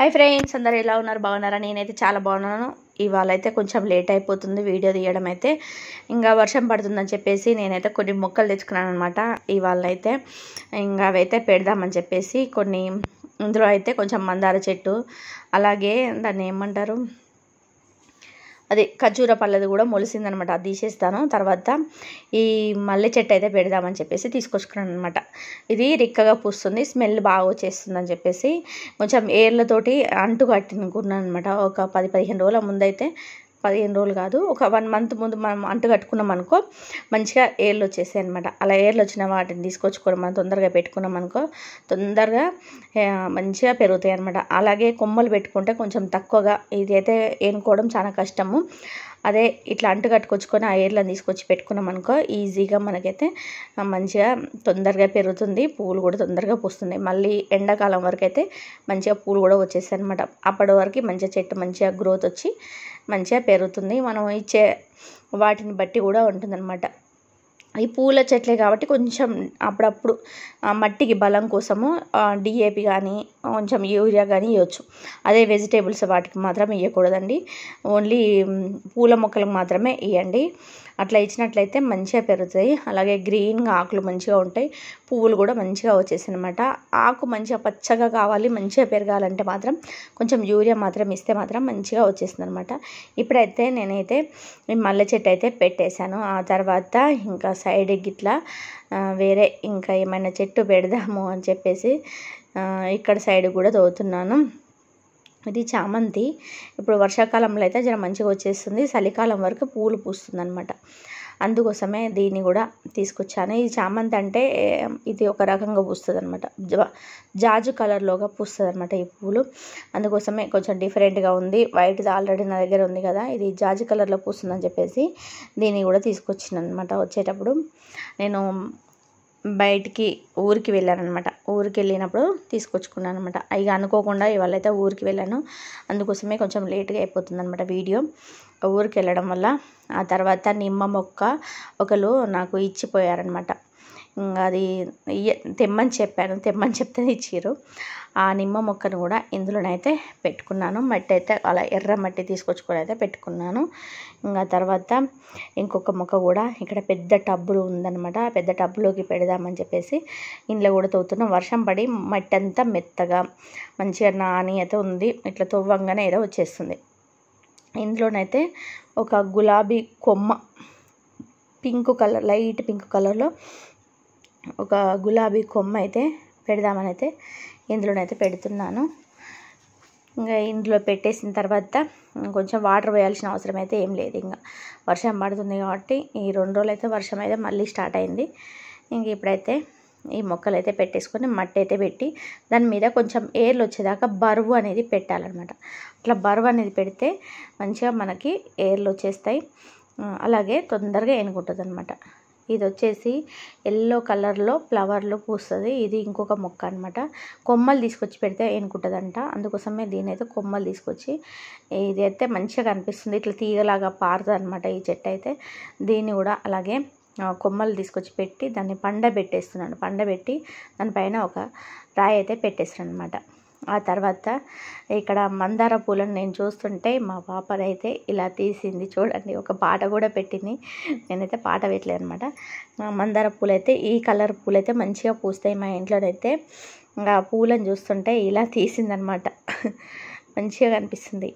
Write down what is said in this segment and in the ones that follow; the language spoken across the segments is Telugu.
హై ఫ్రెండ్స్ అందరు ఎలా ఉన్నారు బాగున్నారా నేనైతే చాలా బాగున్నాను ఇవాళ అయితే కొంచెం లేట్ అయిపోతుంది వీడియో తీయడం అయితే ఇంకా వర్షం పడుతుందని చెప్పేసి నేనైతే కొన్ని మొక్కలు తెచ్చుకున్నాను అనమాట ఇవాళ అయితే ఇంకా అవైతే పెడదామని చెప్పేసి కొన్ని ఇందులో అయితే కొంచెం మందార చెట్టు అలాగే దాన్ని ఏమంటారు అదే ఖర్జూర పళ్ళది కూడా మొలిసిందనమాట అది తీసేస్తాను తర్వాత ఈ మల్లె చెట్టు అయితే పెడదామని చెప్పేసి తీసుకొచ్చుకున్నాను అనమాట ఇది రిక్కగా పూస్తుంది స్మెల్ బాగా వచ్చేస్తుందని చెప్పేసి కొంచెం ఏర్లతోటి అంటు కట్టుకున్నాను అనమాట ఒక పది పదిహేను రోజుల ముందైతే పదిహేను రోజులు కాదు ఒక వన్ మంత్ ముందు మనం అంటు కట్టుకున్నాం అనుకో మంచిగా ఏర్లు వచ్చేసాయి అనమాట అలా ఏర్లు వచ్చిన వాటిని తీసుకొచ్చుకోవడం మనం తొందరగా పెట్టుకున్నాం అనుకో తొందరగా మంచిగా పెరుగుతాయి అనమాట అలాగే కొమ్మలు పెట్టుకుంటే కొంచెం తక్కువగా ఇది అయితే ఏనుకోవడం చాలా కష్టము అదే ఇట్లా అంటు కట్టుకొచ్చుకొని ఆ ఏర్లను తీసుకొచ్చి పెట్టుకున్నాం అనుకో ఈజీగా మనకైతే మంచిగా తొందరగా పెరుగుతుంది పువ్వులు కూడా తొందరగా పూస్తున్నాయి మళ్ళీ ఎండాకాలం వరకు అయితే మంచిగా పూలు కూడా వచ్చేస్తాయి అనమాట అప్పటి వరకు మంచిగా చెట్టు మంచిగా గ్రోత్ వచ్చి మంచిగా పెరుగుతుంది మనం ఇచ్చే వాటిని బట్టి కూడా ఉంటుందన్నమాట ఈ పూల చెట్లే కాబట్టి కొంచెం అప్పుడప్పుడు మట్టికి బలం కోసము డిఏపి కానీ కొంచెం యూరియా కానీ ఇవ్వచ్చు అదే వెజిటేబుల్స్ వాటికి మాత్రం ఇవ్వకూడదండి ఓన్లీ పూల మొక్కలకు మాత్రమే ఇవ్వండి అట్లా ఇచ్చినట్లయితే మంచిగా పెరుగుతాయి అలాగే గ్రీన్గా ఆకులు మంచిగా ఉంటాయి పువ్వులు కూడా మంచిగా వచ్చేసాయి అనమాట ఆకు మంచిగా పచ్చగా కావాలి మంచిగా పెరగాలంటే మాత్రం కొంచెం యూరియా మాత్రం ఇస్తే మాత్రం మంచిగా వచ్చేసింది అనమాట ఇప్పుడైతే నేనైతే మల్లె చెట్టు అయితే పెట్టేశాను ఆ తర్వాత ఇంకా సైడ్ గిట్లా వేరే ఇంకా ఏమైనా చెట్టు పెడదాము అని చెప్పేసి ఇక్కడ సైడ్ కూడా తోగుతున్నాను ఇది చామంతి ఇప్పుడు వర్షాకాలంలో అయితే జర మంచిగా వచ్చేస్తుంది చలికాలం వరకు పూలు పూస్తుంది అనమాట అందుకోసమే దీన్ని కూడా తీసుకొచ్చాను ఇది చామంతి అంటే ఇది ఒక రకంగా పూస్తుంది అనమాట జాజు కలర్లోగా పూస్తుంది అనమాట ఈ పూలు అందుకోసమే కొంచెం డిఫరెంట్గా ఉంది వైట్ ఆల్రెడీ నా దగ్గర ఉంది కదా ఇది జాజు కలర్లో పూస్తుందని చెప్పేసి దీన్ని కూడా తీసుకొచ్చిన అనమాట వచ్చేటప్పుడు నేను బయటికి ఊరికి వెళ్ళానమాట ఊరికి వెళ్ళినప్పుడు తీసుకొచ్చుకున్నాను అనమాట ఇక అనుకోకుండా ఇవాళ అయితే ఊరికి వెళ్ళాను అందుకోసమే కొంచెం లేట్గా అయిపోతుంది అనమాట వీడియో ఊరికి వెళ్ళడం వల్ల ఆ తర్వాత నిమ్మ మొక్క ఒకరు నాకు ఇచ్చిపోయారనమాట అది తెమ్మని చెప్పాను తెమ్మని చెప్తే ఇచ్చారు ఆ నిమ్మ మొక్కను కూడా ఇందులోనైతే పెట్టుకున్నాను మట్టి అయితే అలా ఎర్ర మట్టి తీసుకొచ్చుకొని అయితే పెట్టుకున్నాను ఇంకా తర్వాత ఇంకొక మొక్క కూడా ఇక్కడ పెద్ద టబ్బులు ఉందనమాట పెద్ద టబ్బులోకి పెడదామని చెప్పేసి ఇంట్లో కూడా తవ్వుతున్నాం వర్షం పడి మట్టి అంతా మెత్తగా మంచిగా నాని అయితే ఉంది ఇట్లా తవ్వంగానే ఏదో వచ్చేస్తుంది ఇందులోనైతే ఒక గులాబీ కొమ్మ పింక్ కలర్ లైట్ పింక్ కలర్లో ఒక గులాబీ కొమ్మ అయితే పెడదామని అయితే ఇందులోనైతే పెడుతున్నాను ఇంకా ఇందులో పెట్టేసిన తర్వాత కొంచెం వాటర్ వేయాల్సిన అవసరం అయితే ఏం లేదు ఇంకా వర్షం పడుతుంది కాబట్టి ఈ రెండు రోజులైతే వర్షం అయితే మళ్ళీ స్టార్ట్ అయింది ఇంక ఇప్పుడైతే ఈ మొక్కలు అయితే పెట్టేసుకొని మట్టి అయితే పెట్టి దాని మీద కొంచెం ఏర్లు వచ్చేదాకా బరువు అనేది పెట్టాలన్నమాట అట్లా బరువు అనేది పెడితే మంచిగా మనకి ఏర్లు వచ్చేస్తాయి అలాగే తొందరగా ఎనుకుంటుంది అనమాట ఇది వచ్చేసి ఎల్లో కలర్లో ఫ్లవర్లో పూస్తుంది ఇది ఇంకొక మొక్క అనమాట కొమ్మలు తీసుకొచ్చి పెడితే ఏనుకుంటుందంట అందుకోసమే దీని అయితే కొమ్మలు తీసుకొచ్చి ఇది అయితే మంచిగా కనిపిస్తుంది ఇట్లా తీగలాగా పారుతుంది ఈ చెట్టు అయితే దీన్ని కూడా అలాగే కొమ్మలు తీసుకొచ్చి పెట్టి దాన్ని పండబెట్టేస్తున్నాను పండబెట్టి దానిపైన ఒక రాయి అయితే పెట్టేస్తాను అనమాట ఆ తర్వాత ఇక్కడ మందార పూలను నేను చూస్తుంటే మా పాపనైతే ఇలా తీసింది చూడండి ఒక పాట కూడా పెట్టింది నేనైతే పాట పెట్టలేదు అనమాట మందార పూలైతే ఈ కలర్ పూలైతే మంచిగా పూస్తాయి మా ఇంట్లోనైతే ఇంకా పూలను చూస్తుంటే ఇలా తీసిందనమాట మంచిగా కనిపిస్తుంది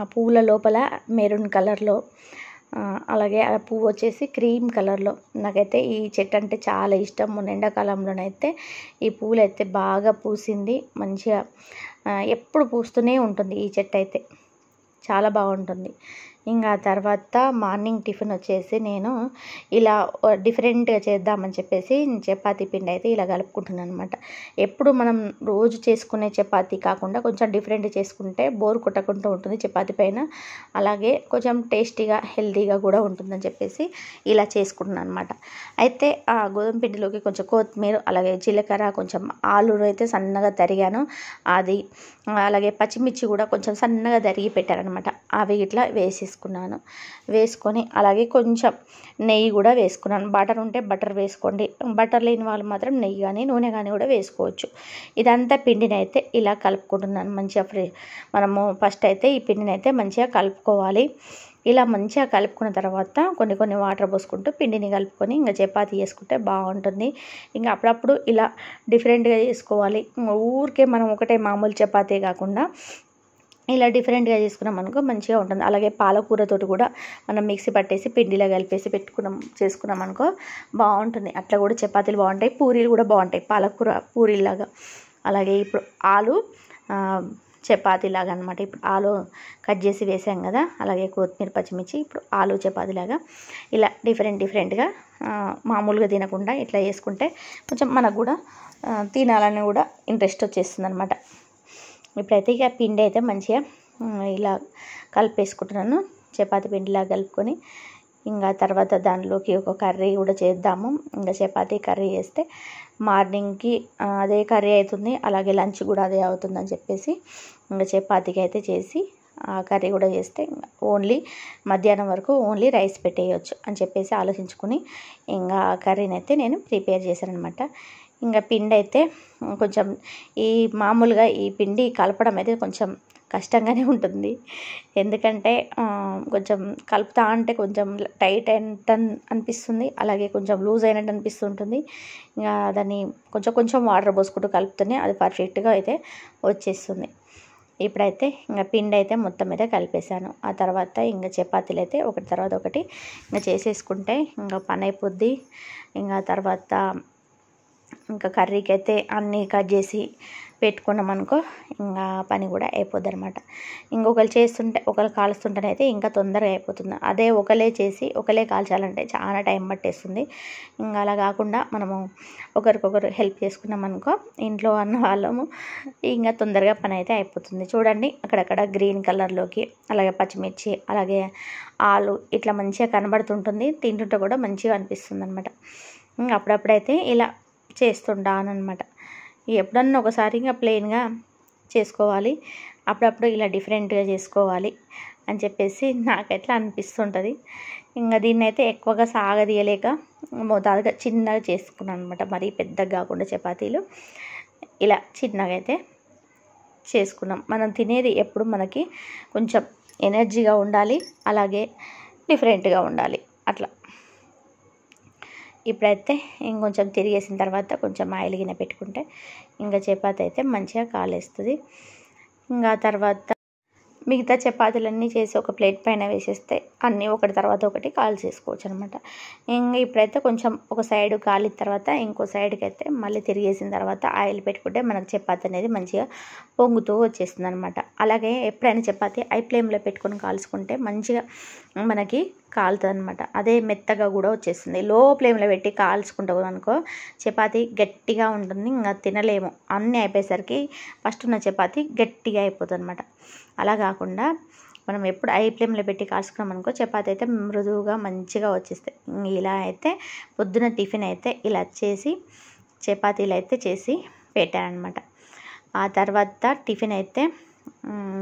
ఆ పూల లోపల మెరూన్ కలర్లో అలాగే ఆ పువ్వు వచ్చేసి క్రీమ్ కలర్లో నాకైతే ఈ చెట్టు అంటే చాలా ఇష్టం మొన్న ఎండాకాలంలోనైతే ఈ పూలు అయితే బాగా పూసింది మంచిగా ఎప్పుడు పూస్తూనే ఉంటుంది ఈ చెట్టు అయితే చాలా బాగుంటుంది ఇంకా తర్వాత మార్నింగ్ టిఫిన్ వచ్చేసి నేను ఇలా డిఫరెంట్గా చేద్దామని చెప్పేసి చపాతీ పిండి అయితే ఇలా కలుపుకుంటున్నాను అనమాట ఎప్పుడు మనం రోజు చేసుకునే చపాతీ కాకుండా కొంచెం డిఫరెంట్ చేసుకుంటే బోర్ కొట్టకుండా ఉంటుంది చపాతీ పైన అలాగే కొంచెం టేస్టీగా హెల్తీగా కూడా ఉంటుందని చెప్పేసి ఇలా చేసుకుంటున్నాను అనమాట అయితే ఆ గోధుమ పిండిలోకి కొంచెం కొత్తిమీర అలాగే జీలకర్ర కొంచెం ఆలు అయితే సన్నగా తరిగాను అది అలాగే పచ్చిమిర్చి కూడా కొంచెం సన్నగా తరిగి పెట్టారనమాట అవి ఇట్లా వేసేసుకున్నాను వేసుకున్నాను వేసుకొని అలాగే కొంచెం నెయ్యి కూడా వేసుకున్నాను బటర్ ఉంటే బటర్ వేసుకోండి బటర్ లేని వాళ్ళు మాత్రం నెయ్యి కానీ నూనె కానీ కూడా వేసుకోవచ్చు ఇదంతా పిండిని అయితే ఇలా కలుపుకుంటున్నాను మంచిగా ఫ్రీ మనము ఫస్ట్ అయితే ఈ పిండిని అయితే మంచిగా కలుపుకోవాలి ఇలా మంచిగా కలుపుకున్న తర్వాత కొన్ని కొన్ని వాటర్ పోసుకుంటూ పిండిని కలుపుకొని ఇంకా చపాతి చేసుకుంటే బాగుంటుంది ఇంకా అప్పుడప్పుడు ఇలా డిఫరెంట్గా చేసుకోవాలి ఊరికే మనం ఒకటే మామూలు చపాతీ కాకుండా ఇలా డిఫరెంట్గా చేసుకున్నాం అనుకో మంచిగా ఉంటుంది అలాగే పాలకూరతోటి కూడా మనం మిక్సీ పట్టేసి పిండిలో కలిపేసి పెట్టుకున్నాం చేసుకున్నాం అనుకో బాగుంటుంది అట్లా కూడా చపాతీలు బాగుంటాయి పూరీలు కూడా బాగుంటాయి పాలకూర పూరీలాగా అలాగే ఇప్పుడు ఆలు చపాతీలాగా అనమాట ఇప్పుడు ఆలు కట్ చేసి వేసాం కదా అలాగే కొత్తిమీర పచ్చిమిర్చి ఇప్పుడు ఆలు చపాతీలాగా ఇలా డిఫరెంట్ డిఫరెంట్గా మామూలుగా తినకుండా ఇట్లా చేసుకుంటే కొంచెం మనకు కూడా తినాలని కూడా ఇంట్రెస్ట్ వచ్చేస్తుంది అనమాట ఇప్పుడైతే ఇక పిండి అయితే మంచిగా ఇలా కలిపేసుకుంటున్నాను చపాతి పిండిలా కలుపుకొని ఇంకా తర్వాత దానిలోకి ఒక కర్రీ కూడా చేద్దాము ఇంకా చపాతి కర్రీ చేస్తే మార్నింగ్కి అదే కర్రీ అవుతుంది అలాగే లంచ్ కూడా అదే అవుతుందని చెప్పేసి ఇంకా చపాతీకి అయితే చేసి ఆ కర్రీ కూడా చేస్తే ఓన్లీ మధ్యాహ్నం వరకు ఓన్లీ రైస్ పెట్టేయచ్చు అని చెప్పేసి ఆలోచించుకుని ఇంకా ఆ కర్రీని అయితే నేను ప్రిపేర్ చేశాను అనమాట ఇంకా పిండి అయితే కొంచెం ఈ మామూలుగా ఈ పిండి కలపడం అయితే కొంచెం కష్టంగానే ఉంటుంది ఎందుకంటే కొంచెం కలుపుతా అంటే కొంచెం టైట్ అయినట్టు అనిపిస్తుంది అలాగే కొంచెం లూజ్ అయినట్టు అనిపిస్తుంటుంది ఇంకా దాన్ని కొంచెం కొంచెం వాటర్ పోసుకుంటూ కలుపుతూనే అది పర్ఫెక్ట్గా అయితే వచ్చేస్తుంది ఇప్పుడైతే ఇంకా పిండి అయితే మొత్తం మీద కలిపేశాను ఆ తర్వాత ఇంకా చపాతీలు అయితే ఒకటి తర్వాత ఒకటి ఇంకా చేసేసుకుంటే ఇంకా పని అయిపోద్ది ఇంకా తర్వాత ఇంకా కర్రీకి అయితే అన్నీ కట్ చేసి పెట్టుకున్నాం అనుకో ఇంకా పని కూడా అయిపోద్ది అనమాట ఇంకొకరు చేస్తుంటే ఒకరు అయితే ఇంకా తొందరగా అయిపోతుంది అదే ఒకలే చేసి ఒకలే కాల్చాలంటే చాలా టైం పట్టేస్తుంది ఇంకా అలా కాకుండా మనము ఒకరికొకరు హెల్ప్ చేసుకున్నాం అనుకో ఇంట్లో అన్న వాళ్ళము ఇంకా తొందరగా పని అయితే అయిపోతుంది చూడండి అక్కడక్కడ గ్రీన్ కలర్లోకి అలాగే పచ్చిమిర్చి అలాగే ఆలు ఇట్లా మంచిగా కనబడుతుంటుంది తింటుంటే కూడా మంచిగా అనిపిస్తుంది అనమాట అప్పుడప్పుడైతే ఇలా చేస్తుంటానమాట ఎప్పుడన్నా ఒకసారి ఇంకా ప్లెయిన్గా చేసుకోవాలి అప్పుడప్పుడు ఇలా డిఫరెంట్గా చేసుకోవాలి అని చెప్పేసి నాకు ఎట్లా అనిపిస్తుంటుంది ఇంకా దీన్ని అయితే ఎక్కువగా సాగదీయలేక మోతాదుగా చిన్నగా చేసుకున్నాను అనమాట మరీ పెద్దగా కాకుండా చపాతీలు ఇలా చిన్నగా అయితే చేసుకున్నాం మనం తినేది ఎప్పుడు మనకి కొంచెం ఎనర్జీగా ఉండాలి అలాగే డిఫరెంట్గా ఉండాలి అట్లా ఇప్పుడైతే ఇంకొంచెం తిరిగేసిన తర్వాత కొంచెం ఆయిల్ గిన్నె పెట్టుకుంటే ఇంకా చపాతి అయితే మంచిగా కాలేస్తుంది ఇంకా తర్వాత మిగతా చపాతీలన్నీ చేసి ఒక ప్లేట్ పైన వేసేస్తే అన్నీ ఒకటి తర్వాత ఒకటి కాల్ చేసుకోవచ్చు అనమాట ఇంకా ఇప్పుడైతే కొంచెం ఒక సైడ్ కాలిన తర్వాత ఇంకో సైడ్కి అయితే మళ్ళీ తిరిగేసిన తర్వాత ఆయిల్ పెట్టుకుంటే మనకు చపాతి అనేది మంచిగా పొంగుతూ వచ్చేస్తుంది అనమాట అలాగే ఎప్పుడైనా చపాతి ఐ ఫ్లేమ్లో పెట్టుకొని కాల్చుకుంటే మంచిగా మనకి కాలుతుంది అనమాట అదే మెత్తగా కూడా వచ్చేస్తుంది లో ఫ్లేమ్లో పెట్టి కాల్చుకుంటాం అనుకో చపాతీ గట్టిగా ఉంటుంది ఇంకా తినలేము అన్నీ అయిపోయేసరికి ఫస్ట్ ఉన్న చపాతి గట్టిగా అయిపోతుంది అనమాట అలా కాకుండా మనం ఎప్పుడు ఐ ఫ్లేమ్లో పెట్టి కాల్చుకున్నాం అనుకో చపాతి అయితే మృదువుగా మంచిగా వచ్చేస్తాయి ఇలా అయితే పొద్దున టిఫిన్ అయితే ఇలా చేసి చపాతీలు అయితే చేసి అనమాట ఆ తర్వాత టిఫిన్ అయితే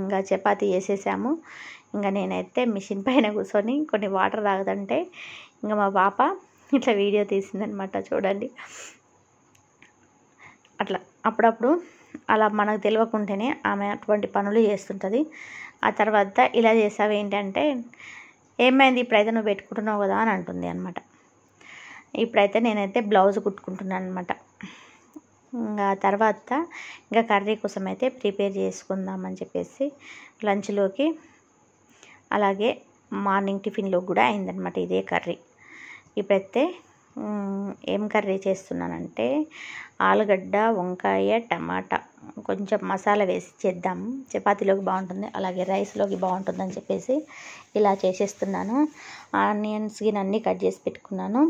ఇంకా చపాతి చేసేసాము ఇంకా నేనైతే మిషన్ పైన కూర్చొని కొన్ని వాటర్ తాగుతుంటే ఇంకా మా పాప ఇట్లా వీడియో తీసిందనమాట చూడండి అట్లా అప్పుడప్పుడు అలా మనకు తెలియకుంటేనే ఆమె అటువంటి పనులు చేస్తుంటుంది ఆ తర్వాత ఇలా చేసావు ఏంటంటే ఏమైంది ఇప్పుడైతే నువ్వు పెట్టుకుంటున్నావు కదా అని అంటుంది అనమాట ఇప్పుడైతే నేనైతే బ్లౌజ్ కుట్టుకుంటున్నాను అనమాట ఇంకా తర్వాత ఇంకా కర్రీ కోసం అయితే ప్రిపేర్ చేసుకుందామని చెప్పేసి లంచ్లోకి అలాగే మార్నింగ్ టిఫిన్లో కూడా అయిందనమాట ఇదే కర్రీ ఇప్పుడైతే ఏం కర్రీ చేస్తున్నానంటే ఆలుగడ్డ వంకాయ టమాటా కొంచెం మసాలా వేసి చేద్దాం చపాతీలోకి బాగుంటుంది అలాగే రైస్లోకి బాగుంటుందని చెప్పేసి ఇలా చేసేస్తున్నాను ఆనియన్స్ గిన్నీ అన్నీ కట్ చేసి పెట్టుకున్నాను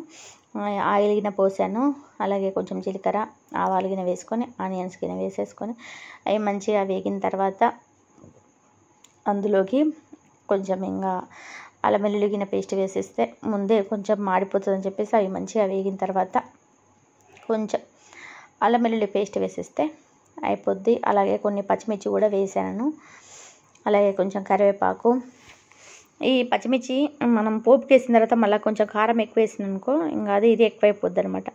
ఆయిల్ గిన పోసాను అలాగే కొంచెం జీలకర్ర ఆవాలు గిన వేసుకొని ఆనియన్స్ గిన వేసేసుకొని అవి మంచిగా వేగిన తర్వాత అందులోకి కొంచెం ఇంకా అల్లం వెల్లుల్లి గిన్నె పేస్ట్ వేసేస్తే ముందే కొంచెం మాడిపోతుందని చెప్పేసి అవి మంచిగా వేగిన తర్వాత కొంచెం అల్లం వెల్లుల్లి పేస్ట్ వేసేస్తే అయిపోద్ది అలాగే కొన్ని పచ్చిమిర్చి కూడా వేసాను అలాగే కొంచెం కరివేపాకు ఈ పచ్చిమిర్చి మనం పోపు వేసిన తర్వాత మళ్ళీ కొంచెం కారం ఎక్కువ వేసింది అనుకో ఇంకా అది ఇది ఎక్కువైపోద్ది అనమాట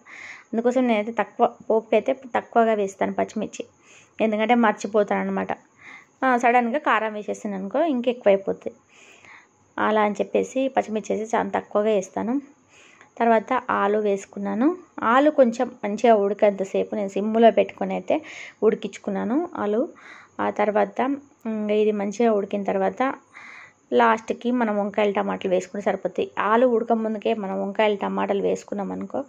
అందుకోసం నేనైతే తక్కువ పోపుకి అయితే తక్కువగా వేస్తాను పచ్చిమిర్చి ఎందుకంటే మర్చిపోతాను అనమాట సడన్గా కారం వేసేసాను అనుకో ఇంకెక్కువైపోతుంది అలా అని చెప్పేసి పచ్చిమిర్చి వేసి చాలా తక్కువగా వేస్తాను తర్వాత ఆలు వేసుకున్నాను ఆలు కొంచెం మంచిగా ఉడికేంతసేపు నేను సిమ్లో పెట్టుకొని అయితే ఉడికించుకున్నాను ఆలు ఆ తర్వాత ఇది మంచిగా ఉడికిన తర్వాత లాస్ట్కి మనం వంకాయలు టమాటాలు వేసుకుంటే సరిపోతుంది ఆలు ఉడక ముందుకే మనం వంకాయలు టమాటాలు వేసుకున్నాం అనుకో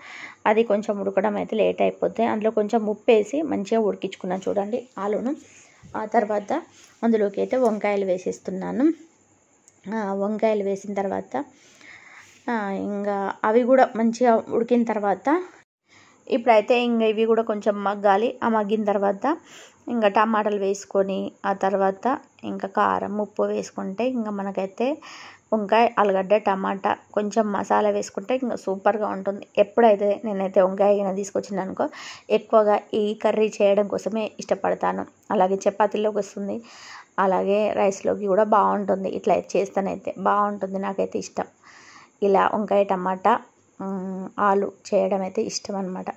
అది కొంచెం ఉడకడం అయితే లేట్ అయిపోతుంది అందులో కొంచెం ఉప్పు వేసి మంచిగా ఉడికించుకున్నాను చూడండి ఆలును ఆ తర్వాత అందులోకి అయితే వంకాయలు వేసేస్తున్నాను వంకాయలు వేసిన తర్వాత ఇంకా అవి కూడా మంచిగా ఉడికిన తర్వాత ఇప్పుడైతే ఇంకా ఇవి కూడా కొంచెం మగ్గాలి ఆ మగ్గిన తర్వాత ఇంకా టమాటాలు వేసుకొని ఆ తర్వాత ఇంకా కారం ఉప్పు వేసుకుంటే ఇంకా మనకైతే వంకాయ ఆలుగడ్డ టమాటా కొంచెం మసాలా వేసుకుంటే ఇంకా సూపర్గా ఉంటుంది ఎప్పుడైతే నేనైతే వంకాయ అయినా తీసుకొచ్చింది ఎక్కువగా ఈ కర్రీ చేయడం కోసమే ఇష్టపడతాను అలాగే చపాతీలోకి వస్తుంది అలాగే రైస్లోకి కూడా బాగుంటుంది ఇట్లా చేస్తానైతే బాగుంటుంది నాకైతే ఇష్టం ఇలా వంకాయ టమాటా ఆలు చేయడం అయితే ఇష్టం అనమాట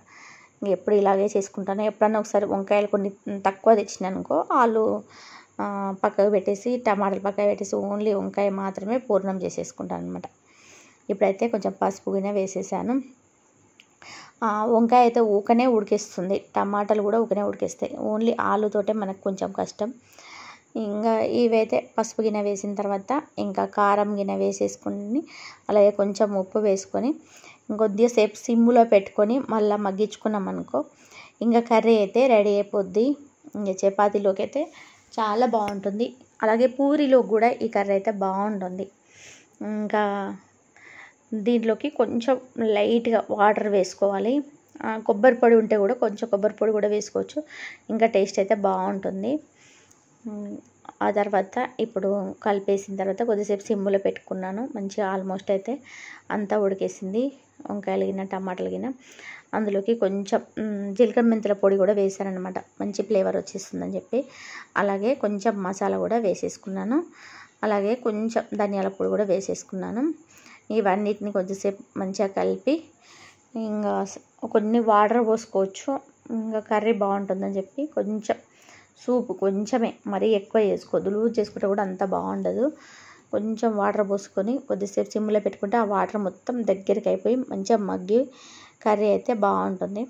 ఎప్పుడు ఇలాగే చేసుకుంటాను ఎప్పుడన్నా ఒకసారి వంకాయలు కొన్ని తక్కువ తెచ్చినానుకో ఆలు పక్కకు పెట్టేసి టమాటాలు పక్కకు పెట్టేసి ఓన్లీ వంకాయ మాత్రమే పూర్ణం చేసేసుకుంటాను అనమాట ఇప్పుడైతే కొంచెం పసుపు గిన్నె వేసేసాను వంకాయ అయితే ఊకనే ఉడికేస్తుంది టమాటాలు కూడా ఊకనే ఉడికేస్తాయి ఓన్లీ ఆలుతోటే మనకు కొంచెం కష్టం ఇంకా ఇవైతే పసుపు గిన్నె వేసిన తర్వాత ఇంకా కారం గిన్నె వేసేసుకుని అలాగే కొంచెం ఉప్పు వేసుకొని ఇంకొద్దిగా సేపు సిమ్లో పెట్టుకొని మళ్ళీ మగ్గించుకున్నాం అనుకో ఇంకా కర్రీ అయితే రెడీ అయిపోద్ది ఇంకా చపాతీలోకి అయితే చాలా బాగుంటుంది అలాగే పూరిలో కూడా ఈ కర్రీ అయితే బాగుంటుంది ఇంకా దీంట్లోకి కొంచెం లైట్గా వాటర్ వేసుకోవాలి కొబ్బరి పొడి ఉంటే కూడా కొంచెం కొబ్బరి పొడి కూడా వేసుకోవచ్చు ఇంకా టేస్ట్ అయితే బాగుంటుంది ఆ తర్వాత ఇప్పుడు కలిపేసిన తర్వాత కొద్దిసేపు సిమ్లో పెట్టుకున్నాను మంచిగా ఆల్మోస్ట్ అయితే అంతా ఉడికేసింది వంకాయలు గిన్నె టమాటాలు గిన్నె అందులోకి కొంచెం జీలకర్ర మెంతుల పొడి కూడా వేశారనమాట మంచి ఫ్లేవర్ వచ్చేస్తుందని చెప్పి అలాగే కొంచెం మసాలా కూడా వేసేసుకున్నాను అలాగే కొంచెం ధనియాల పొడి కూడా వేసేసుకున్నాను ఇవన్నిటిని కొద్దిసేపు మంచిగా కలిపి ఇంకా కొన్ని వాటర్ పోసుకోవచ్చు ఇంకా కర్రీ బాగుంటుందని చెప్పి కొంచెం సూపు కొంచెమే మరీ ఎక్కువ వేసుకోవద్దు లూజ్ చేసుకుంటే కూడా అంత బాగుండదు కొంచెం వాటర్ పోసుకొని కొద్దిసేపు సిమ్లో పెట్టుకుంటే ఆ వాటర్ మొత్తం దగ్గరికి అయిపోయి మంచిగా మగ్గి కర్రీ అయితే బాగుంటుంది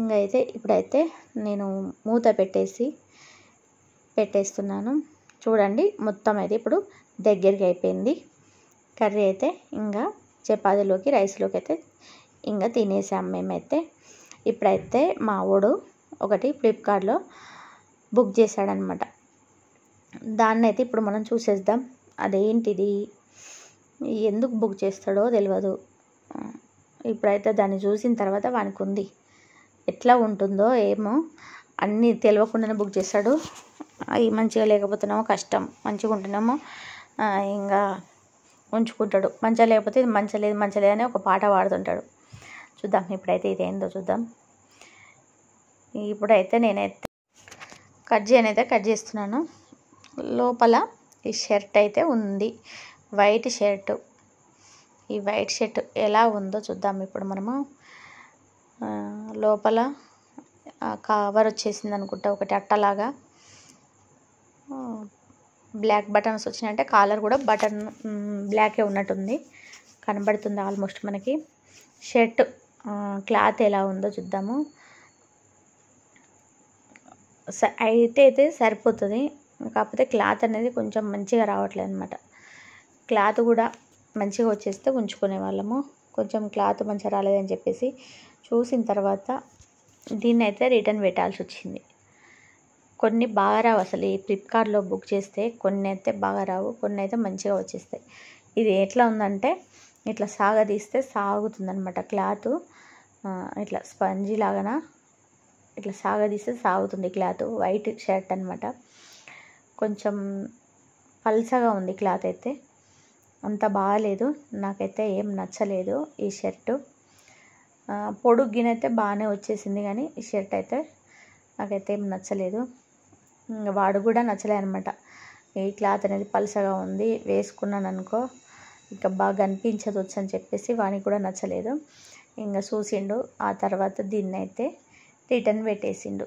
ఇంకా అయితే ఇప్పుడైతే నేను మూత పెట్టేసి పెట్టేస్తున్నాను చూడండి మొత్తం అయితే ఇప్పుడు దగ్గరికి అయిపోయింది కర్రీ అయితే ఇంకా చపాతీలోకి రైస్లోకి అయితే ఇంకా తినేసాం మేమైతే ఇప్పుడైతే మా వాడు ఒకటి ఫ్లిప్కార్ట్లో బుక్ చేశాడనమాట దాన్ని అయితే ఇప్పుడు మనం చూసేద్దాం అదేంటిది ఎందుకు బుక్ చేస్తాడో తెలియదు ఇప్పుడైతే దాన్ని చూసిన తర్వాత వానికి ఉంది ఎట్లా ఉంటుందో ఏమో అన్నీ తెలియకుండానే బుక్ చేస్తాడు అవి మంచిగా లేకపోతున్నామో కష్టం మంచిగా ఉంటున్నామో ఇంకా ఉంచుకుంటాడు మంచిగా లేకపోతే ఇది మంచిగా లేదు మంచిగా లేదని ఒక పాట పాడుతుంటాడు చూద్దాం ఇప్పుడైతే ఇదేందో చూద్దాం ఇప్పుడైతే నేనైతే కట్ చేయనైతే కట్ చేస్తున్నాను లోపల ఈ షర్ట్ అయితే ఉంది వైట్ షర్ట్ ఈ వైట్ షర్ట్ ఎలా ఉందో చూద్దాం ఇప్పుడు మనము లోపల కవర్ వచ్చేసింది అనుకుంటా ఒకటి అట్టలాగా బ్లాక్ బటన్స్ వచ్చినాయంటే కాలర్ కూడా బటన్ బ్లాకే ఉన్నట్టుంది కనబడుతుంది ఆల్మోస్ట్ మనకి షర్ట్ క్లాత్ ఎలా ఉందో చూద్దాము అయితే అయితే సరిపోతుంది కాకపోతే క్లాత్ అనేది కొంచెం మంచిగా రావట్లేదు అనమాట క్లాత్ కూడా మంచిగా వచ్చేస్తే ఉంచుకునే వాళ్ళము కొంచెం క్లాత్ మంచిగా రాలేదని చెప్పేసి చూసిన తర్వాత దీన్ని అయితే రిటర్న్ పెట్టాల్సి వచ్చింది కొన్ని బాగా రావు అసలు ఈ ఫ్లిప్కార్ట్లో బుక్ చేస్తే కొన్ని అయితే బాగా రావు కొన్ని అయితే మంచిగా వచ్చేస్తాయి ఇది ఎట్లా ఉందంటే ఇట్లా సాగదీస్తే సాగుతుందనమాట క్లాత్ ఇట్లా స్పంజీ లాగా ఇట్లా సాగదీస్తే సాగుతుంది క్లాత్ వైట్ షర్ట్ అనమాట కొంచెం పల్చగా ఉంది క్లాత్ అయితే అంత బాగాలేదు నాకైతే ఏం నచ్చలేదు ఈ షర్టు పొడుగ్గినైతే బాగానే వచ్చేసింది కానీ ఈ షర్ట్ అయితే నాకైతే ఏం నచ్చలేదు వాడు కూడా నచ్చలే అనమాట ఈ క్లాత్ అనేది పల్చగా ఉంది వేసుకున్నాను అనుకో ఇంకా బాగా వచ్చు వచ్చని చెప్పేసి వానికి కూడా నచ్చలేదు ఇంకా చూసిండు ఆ తర్వాత దీన్ని అయితే రిటర్న్ పెట్టేసిండు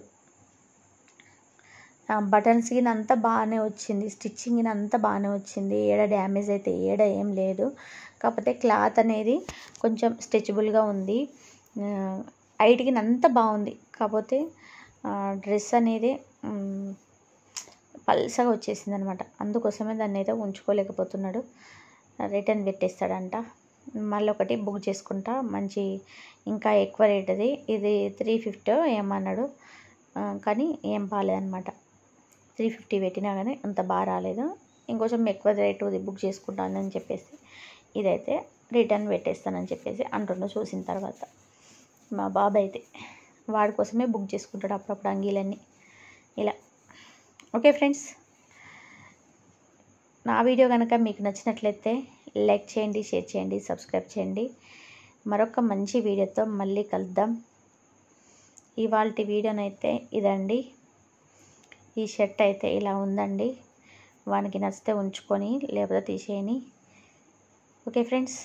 బటన్స్ అంతా బాగానే వచ్చింది స్టిచ్చింగ్ అంతా బాగానే వచ్చింది ఏడ డ్యామేజ్ అయితే ఏడ ఏం లేదు కాకపోతే క్లాత్ అనేది కొంచెం స్ట్రెచబుల్గా ఉంది హైట్కి అంత బాగుంది కాకపోతే డ్రెస్ అనేది పల్సగా వచ్చేసింది అనమాట అందుకోసమే దాన్ని అయితే ఉంచుకోలేకపోతున్నాడు రిటర్న్ పెట్టేస్తాడంట మళ్ళీ ఒకటి బుక్ చేసుకుంటా మంచి ఇంకా ఎక్కువ అది ఇది త్రీ ఫిఫ్టీ ఏమన్నాడు కానీ ఏం బాగాలేదనమాట త్రీ ఫిఫ్టీ పెట్టినా కానీ అంత బాగా రాలేదు ఇంకొంచెం ఎక్కువ రేటు బుక్ చేసుకుంటానని చెప్పేసి ఇదైతే రిటర్న్ పెట్టేస్తానని చెప్పేసి అంటుండో చూసిన తర్వాత మా బాబాయ్ అయితే వాడి కోసమే బుక్ చేసుకుంటాడు అప్పుడప్పుడు అంగీలన్నీ ఇలా ఓకే ఫ్రెండ్స్ నా వీడియో కనుక మీకు నచ్చినట్లయితే లైక్ చేయండి షేర్ చేయండి సబ్స్క్రైబ్ చేయండి మరొక మంచి వీడియోతో మళ్ళీ కలుద్దాం ఇవాళ వీడియోనైతే ఇదండి ఈ షర్ట్ అయితే ఇలా ఉందండి వానికి నచ్చితే ఉంచుకొని లేకపోతే తీసేయని ఓకే ఫ్రెండ్స్